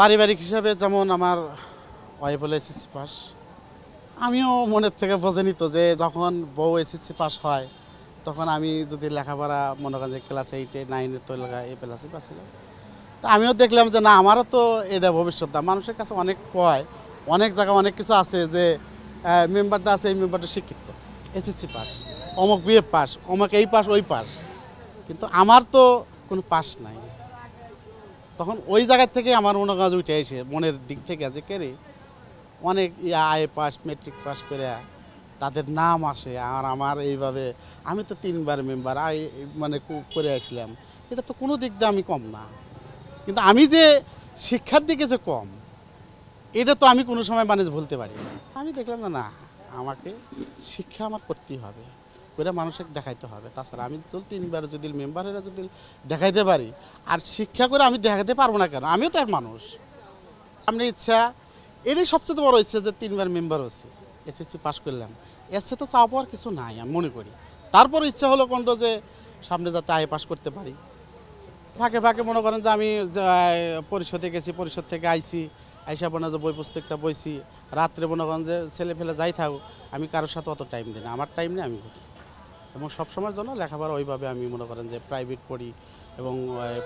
পারিবারিক হিসাবে যেমন আমার ওয়াইফ হলো এসএসসি পাস আমিও মনের থেকে বোঝে নিত যে যখন বউ এসএসসি পাস হয় তখন আমি যদি লেখাপড়া মনে করেন যে ক্লাস এইটে নাইনে তো লেখা এই ক্লাসে পাচ্ছিলাম তো আমিও দেখলাম যে না আমারও তো এটা ভবিষ্যৎ মানুষের কাছে অনেক কয় অনেক জায়গায় অনেক কিছু আছে যে মেম্বারটা আছে এই মেম্বারটা শিক্ষিত এসএসসি পাস অমুক বিএ পাস অমুক এই পাস ওই পাস কিন্তু আমার তো কোনো পাস নাই তখন ওই জায়গার থেকে আমার মনে কাজ উঠে আসে মনের দিক থেকে যে কেরে অনেক আয় পাস মেট্রিক পাস করে তাদের নাম আসে আর আমার এইভাবে আমি তো তিনবার মেম্বার আয় মানে করে আসলাম এটা তো কোনো দিক দিয়ে আমি কম না কিন্তু আমি যে শিক্ষার দিকে যে কম এটা তো আমি কোনো সময় মানে ভুলতে পারি আমি দেখলাম না না আমাকে শিক্ষা আমার করতেই হবে করে মানুষকে দেখাইতে হবে তাছাড়া আমি তো তিনবার যদি মেম্বারেরা যদি দেখাইতে পারি আর শিক্ষা করে আমি দেখাতে পারবো না কেন আমিও তো এক মানুষ আপনি ইচ্ছা এটাই সবচেয়ে বড় ইচ্ছা যে তিনবার মেম্বার হচ্ছে এসএসসি পাস করলাম এসে তো চাওয়া পাওয়ার কিছু নাই আমি মনে করি তারপর ইচ্ছা হলো কণ্ঠ যে সামনে যাতে আয় পাস করতে পারি ফাঁকে ফাঁকে মনে করেন যে আমি পরিষদে গেছি পরিষদ থেকে আইছি আইসা বোন যে বই পুস্তকটা বইছি রাত্রে মনে করেন যে ছেলে ফেলে যাই থাকুক আমি কারোর সাথে অত টাইম দিই না আমার টাইম নেই আমি ঘুরি এবং সবসময়ের জন্য লেখাপড়া ওইভাবে আমি মনে করেন যে প্রাইভেট পড়ি এবং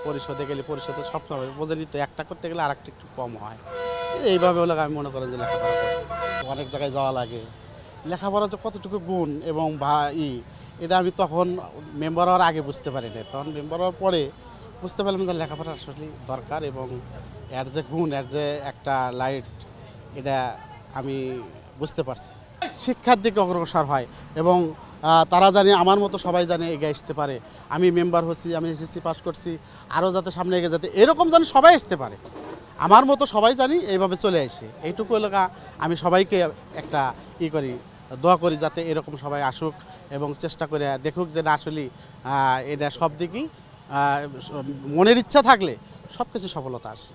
পরিষদে গেলে পরিষদে সবসময় বোঝেনি তো একটা করতে গেলে আর একটু কম হয় এইভাবে হলে আমি মনে করেন যে লেখাপড়া করি অনেক জায়গায় যাওয়া লাগে লেখাপড়া যে কতটুকু গুণ এবং বা ই এটা আমি তখন মেম্বার হওয়ার আগে বুঝতে পারি না তখন মেম্বার হওয়ার পরে বুঝতে পারলাম যে লেখাপড়া আসলে দরকার এবং এর যে গুণ এর যে একটা লাইট এটা আমি বুঝতে পারছি শিক্ষার দিকে অগ্রসর হয় এবং তারা জানে আমার মতো সবাই জানে এগিয়ে আসতে পারে আমি মেম্বার হচ্ছি আমি এসএসসি পাস করছি আরও যাতে সামনে এগিয়ে যাতে এরকম জানি সবাই আসতে পারে আমার মতো সবাই জানি এইভাবে চলে আসে এইটুকু এলাকা আমি সবাইকে একটা ই করি দোয়া করি যাতে এরকম সবাই আসুক এবং চেষ্টা করে দেখুক যে না আসলে এটা সব দিকেই মনের ইচ্ছা থাকলে সব কিছু সফলতা আসে